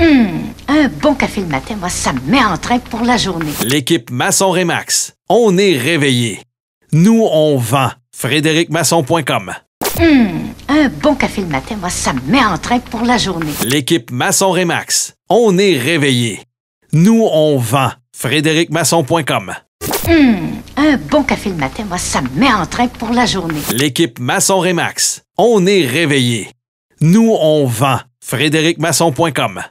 Hmm, un bon café le matin, moi, ça me met en train pour la journée. L'équipe Masson Remax, on est réveillé, Nous, on vend. FrédéricMasson.com mmh, un bon café le matin, moi, ça me met en train pour la journée. L'équipe Masson Remax, on est réveillé, Nous, on vend. FrédéricMasson.com mmh, un bon café le matin, moi, ça me met en train pour la journée. L'équipe Masson Remax, on est réveillé, Nous, on vend. FrédéricMasson.com